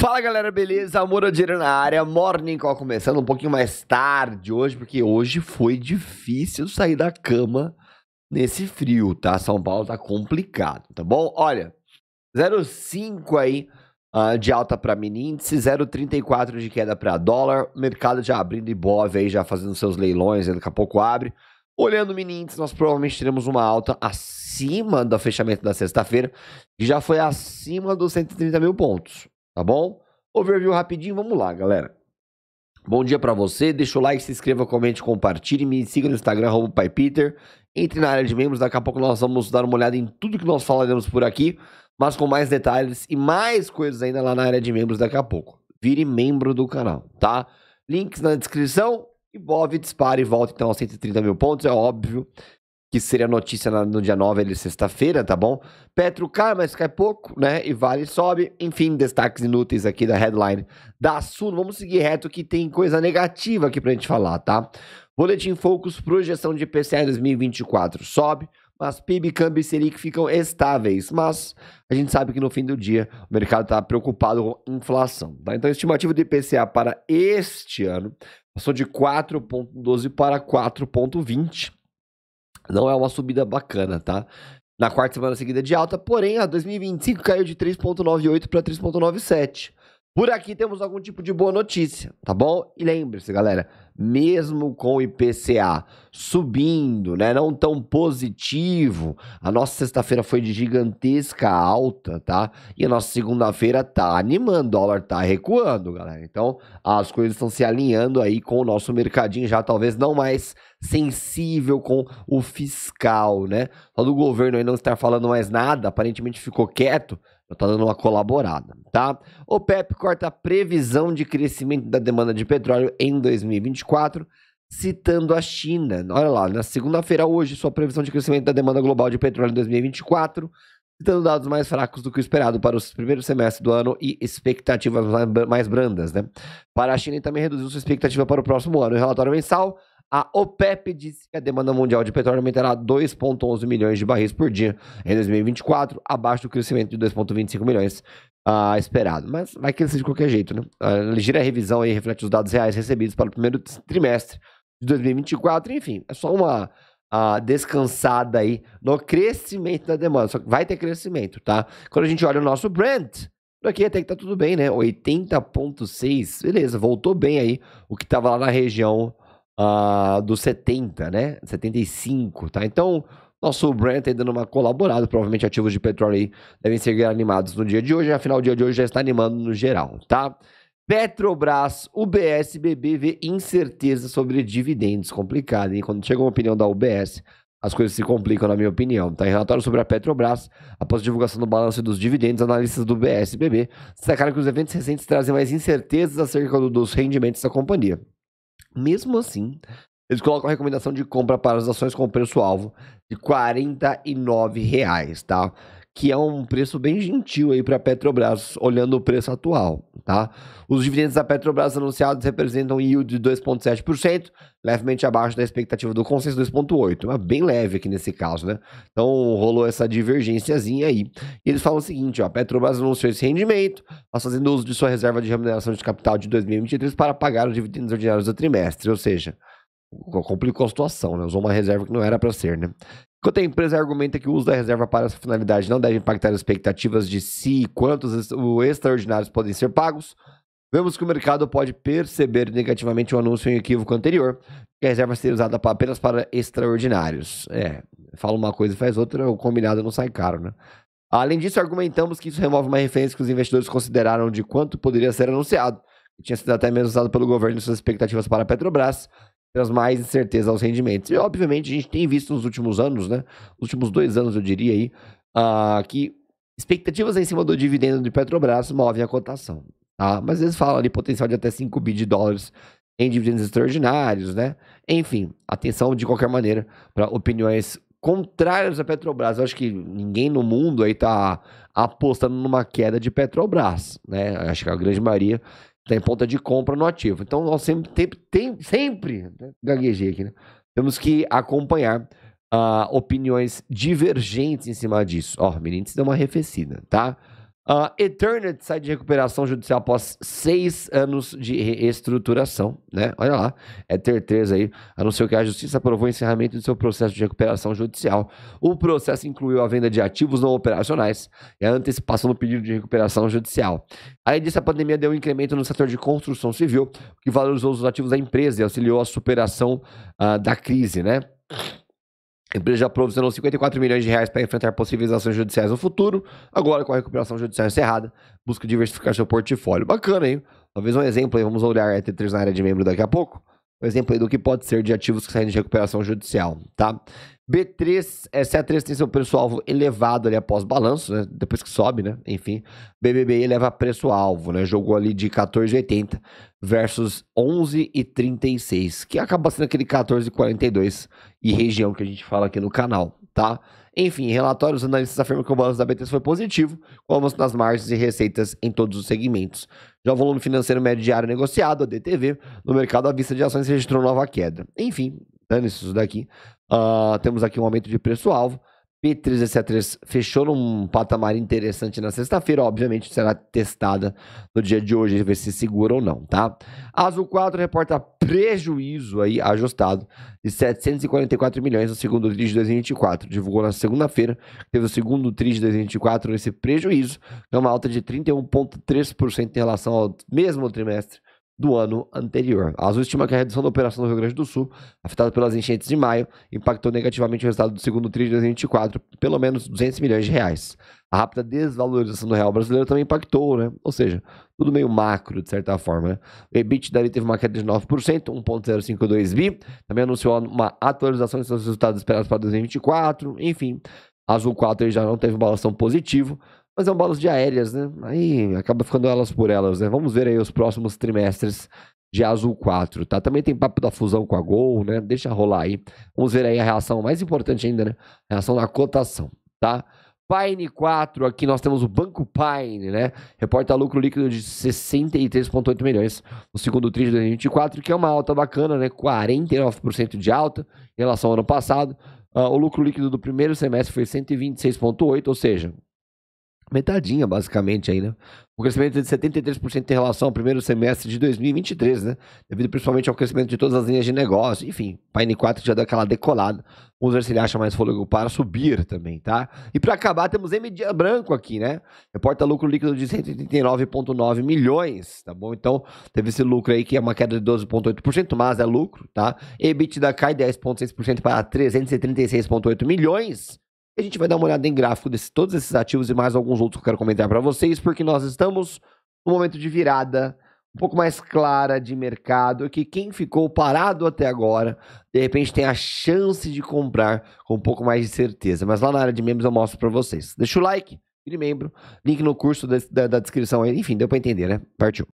Fala galera, beleza? Amor Odira na área, Morning Call começando um pouquinho mais tarde hoje, porque hoje foi difícil sair da cama nesse frio, tá? São Paulo tá complicado, tá bom? Olha, 0,5 aí uh, de alta para mini índice, 0,34 de queda para dólar, mercado já abrindo e aí, já fazendo seus leilões, daqui a pouco abre. Olhando o mini índice, nós provavelmente teremos uma alta acima do fechamento da sexta-feira, que já foi acima dos 130 mil pontos tá bom? Overview rapidinho, vamos lá, galera. Bom dia para você, deixa o like, se inscreva, comente, compartilhe, me siga no Instagram, @paipeter. Entre na área de membros, daqui a pouco nós vamos dar uma olhada em tudo que nós falaremos por aqui, mas com mais detalhes e mais coisas ainda lá na área de membros daqui a pouco. Vire membro do canal, tá? Links na descrição, e Bov dispara e volta então aos 130 mil pontos, é óbvio que seria notícia no dia 9, ele sexta-feira, tá bom? Petro cai, mas cai pouco, né? E Vale sobe. Enfim, destaques inúteis aqui da headline da Suno. Vamos seguir reto que tem coisa negativa aqui pra gente falar, tá? Boletim Focus, projeção de IPCA 2024 sobe, mas PIB, câmbio e Selic ficam estáveis. Mas a gente sabe que no fim do dia o mercado está preocupado com inflação. Tá? Então estimativa de IPCA para este ano passou de 4,12 para 4,20 não é uma subida bacana, tá? Na quarta semana seguida de alta, porém a 2025 caiu de 3,98 para 3,97. Por aqui temos algum tipo de boa notícia, tá bom? E lembre-se, galera, mesmo com o IPCA subindo, né, não tão positivo, a nossa sexta-feira foi de gigantesca alta, tá? E a nossa segunda-feira tá animando, o dólar tá recuando, galera. Então, as coisas estão se alinhando aí com o nosso mercadinho já talvez não mais sensível com o fiscal, né? Só do governo aí não estar falando mais nada, aparentemente ficou quieto, está dando uma colaborada, tá? O PEP corta a previsão de crescimento da demanda de petróleo em 2024, citando a China. Olha lá, na segunda-feira hoje, sua previsão de crescimento da demanda global de petróleo em 2024, citando dados mais fracos do que o esperado para o primeiro semestre do ano e expectativas mais brandas, né? Para a China, e também reduziu sua expectativa para o próximo ano. Em relatório mensal, a OPEP disse que a demanda mundial de petróleo aumentará 2,11 milhões de barris por dia em 2024, abaixo do crescimento de 2,25 milhões uh, esperado. Mas vai crescer de qualquer jeito, né? Ah, a ligeira revisão aí reflete os dados reais recebidos para o primeiro trimestre de 2024. Enfim, é só uma uh, descansada aí no crescimento da demanda. Só que vai ter crescimento, tá? Quando a gente olha o nosso Brent, por aqui até que tá tudo bem, né? 80,6, beleza, voltou bem aí o que tava lá na região uh, dos 70, né? 75, tá? Então, nosso Brent aí dando uma colaborada. Provavelmente ativos de petróleo aí devem ser animados no dia de hoje. Afinal, o dia de hoje já está animando no geral, tá? Petrobras, UBS, BB vê incerteza sobre dividendos. Complicado, hein? Quando chega uma opinião da UBS, as coisas se complicam, na minha opinião. Tá? Em relatório sobre a Petrobras, após a divulgação do balanço dos dividendos, analistas do BB destacaram que os eventos recentes trazem mais incertezas acerca dos rendimentos da companhia. Mesmo assim, eles colocam a recomendação de compra para as ações com preço-alvo de R$ 49,00, tá? que é um preço bem gentil aí para a Petrobras, olhando o preço atual, tá? Os dividendos da Petrobras anunciados representam um yield de 2,7%, levemente abaixo da expectativa do consenso 2,8%, mas é bem leve aqui nesse caso, né? Então rolou essa divergênciazinha aí. E eles falam o seguinte, ó, a Petrobras anunciou esse rendimento, mas fazendo uso de sua reserva de remuneração de capital de 2023 para pagar os dividendos ordinários do trimestre, ou seja, complicou a situação, né? Usou uma reserva que não era para ser, né? Enquanto a empresa argumenta que o uso da reserva para essa finalidade não deve impactar as expectativas de si e quantos extraordinários podem ser pagos, vemos que o mercado pode perceber negativamente o um anúncio em equívoco anterior, que a reserva seria usada apenas para extraordinários. É, fala uma coisa e faz outra, o combinado não sai caro, né? Além disso, argumentamos que isso remove uma referência que os investidores consideraram de quanto poderia ser anunciado, que tinha sido até mesmo usado pelo governo em suas expectativas para a Petrobras, mais incerteza aos rendimentos. E, obviamente, a gente tem visto nos últimos anos, né? Nos últimos dois anos, eu diria aí, uh, que expectativas em cima do dividendo de Petrobras movem a cotação. Tá? Mas eles falam ali potencial de até 5 bilhões de dólares em dividendos extraordinários, né? Enfim, atenção de qualquer maneira para opiniões contrárias à Petrobras. Eu acho que ninguém no mundo aí tá apostando numa queda de Petrobras, né? Eu acho que a grande maioria tem tá ponta de compra no ativo. Então, nós sempre, tem, tem, sempre gaguejei aqui, né? Temos que acompanhar uh, opiniões divergentes em cima disso. Ó, oh, menino se deu uma arrefecida, tá? Uh, Eternity sai de recuperação judicial após seis anos de reestruturação, né? Olha lá, é ter três aí. Anunciou que a justiça aprovou o encerramento do seu processo de recuperação judicial. O processo incluiu a venda de ativos não operacionais e a antecipação do pedido de recuperação judicial. Além disso, a pandemia deu um incremento no setor de construção civil, que valorizou os ativos da empresa e auxiliou a superação uh, da crise, né? A empresa já provisionou 54 milhões de reais para enfrentar possíveis ações judiciais no futuro. Agora, com a recuperação judicial encerrada, busca diversificar seu portfólio. Bacana, hein? Talvez um exemplo aí, vamos olhar a T3 na área de membro daqui a pouco. Um exemplo aí do que pode ser de ativos que saem de recuperação judicial, tá? B3, é, CA3 tem seu preço-alvo elevado ali após balanço, né? Depois que sobe, né? Enfim, BBB eleva preço-alvo, né? Jogou ali de 14,80 versus 11,36, que acaba sendo aquele 14,42 e região que a gente fala aqui no canal, tá? Enfim, relatórios analistas afirmam que o balanço da BTS foi positivo, com avanço nas margens e receitas em todos os segmentos. Já o volume financeiro médio diário negociado, a DTV, no mercado à vista de ações registrou nova queda. Enfim, dane isso daqui. Uh, temos aqui um aumento de preço-alvo P373 fechou num patamar interessante na sexta-feira, obviamente será testada no dia de hoje, ver se segura ou não, tá? Azul 4 reporta prejuízo aí ajustado de 744 milhões no segundo TRI de 2024. Divulgou na segunda-feira, teve o segundo TRI de 2024 esse prejuízo, é uma alta de 31,3% em relação ao mesmo trimestre do ano anterior. A Azul estima que a redução da operação no Rio Grande do Sul, afetada pelas enchentes de maio, impactou negativamente o resultado do segundo trimestre de 2024, pelo menos 200 milhões de reais. A rápida desvalorização do real brasileiro também impactou, né? Ou seja, tudo meio macro, de certa forma, né? O EBIT dali teve uma queda de 9%, 1.052 bi. Também anunciou uma atualização de seus resultados esperados para 2024. Enfim, a Azul 4 já não teve um balanço positivo, mas são é balas aéreas, né? Aí acaba ficando elas por elas, né? Vamos ver aí os próximos trimestres de Azul 4, tá? Também tem papo da fusão com a Gol, né? Deixa rolar aí. Vamos ver aí a reação mais importante ainda, né? A reação da cotação, tá? Pine 4, aqui nós temos o Banco Pine, né? Reporta lucro líquido de 63,8 milhões no segundo trimestre de 2024, que é uma alta bacana, né? 49% de alta em relação ao ano passado. Uh, o lucro líquido do primeiro semestre foi 126,8, ou seja, metadinha, basicamente, aí, né? O crescimento é de 73% em relação ao primeiro semestre de 2023, né? Devido principalmente ao crescimento de todas as linhas de negócio. Enfim, Pine 4 já deu aquela decolada. Vamos ver se ele acha mais fôlego para subir também, tá? E para acabar, temos MD Branco aqui, né? Reporta lucro líquido de 139,9 milhões, tá bom? Então, teve esse lucro aí que é uma queda de 12,8%, mas é lucro, tá? EBITDA cai 10,6% para 336,8 milhões a gente vai dar uma olhada em gráfico de todos esses ativos e mais alguns outros que eu quero comentar para vocês, porque nós estamos num momento de virada um pouco mais clara de mercado, que quem ficou parado até agora, de repente tem a chance de comprar com um pouco mais de certeza. Mas lá na área de membros eu mostro para vocês. Deixa o like, vire membro, link no curso da, da, da descrição aí. Enfim, deu para entender, né? Partiu.